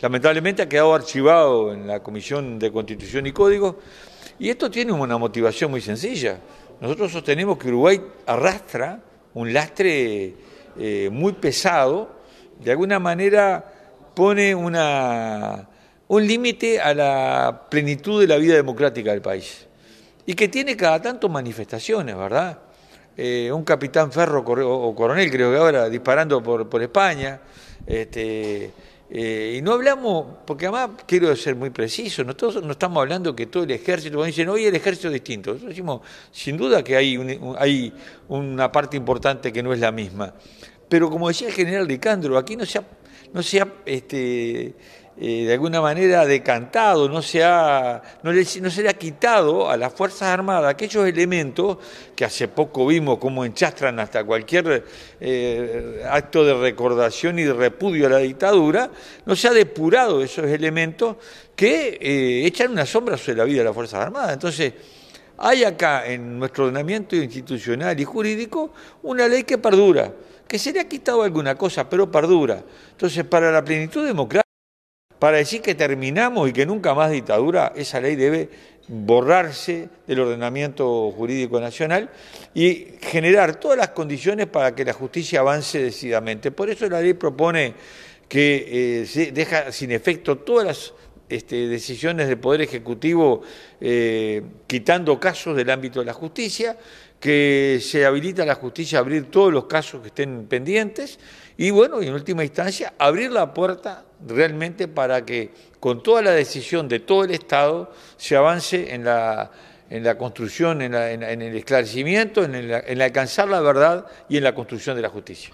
Lamentablemente ha quedado archivado en la Comisión de Constitución y Código y esto tiene una motivación muy sencilla. Nosotros sostenemos que Uruguay arrastra un lastre eh, muy pesado, de alguna manera pone una, un límite a la plenitud de la vida democrática del país y que tiene cada tanto manifestaciones, ¿verdad? Eh, un capitán ferro o coronel, creo que ahora, disparando por, por España. Este, eh, y no hablamos, porque además quiero ser muy preciso, nosotros no estamos hablando que todo el ejército, cuando dicen hoy el ejército es distinto, nosotros decimos, sin duda que hay, hay una parte importante que no es la misma. Pero como decía el general Ricandro aquí no se ha, no este, eh, de alguna manera decantado, no se, ha, no, no se ha quitado a las Fuerzas Armadas aquellos elementos que hace poco vimos como enchastran hasta cualquier eh, acto de recordación y de repudio a la dictadura, no se ha depurado esos elementos que eh, echan una sombra sobre la vida de las Fuerzas Armadas. Entonces, hay acá en nuestro ordenamiento institucional y jurídico una ley que perdura, que se le ha quitado alguna cosa, pero perdura. Entonces, para la plenitud democrática, para decir que terminamos y que nunca más dictadura, esa ley debe borrarse del ordenamiento jurídico nacional y generar todas las condiciones para que la justicia avance decididamente. Por eso la ley propone que eh, se deja sin efecto todas las este, decisiones del Poder Ejecutivo eh, quitando casos del ámbito de la justicia, que se habilita a la justicia a abrir todos los casos que estén pendientes y bueno, y en última instancia, abrir la puerta realmente para que con toda la decisión de todo el Estado se avance en la, en la construcción, en, el esclarecimiento, en, en alcanzar la verdad y en la construcción de la justicia.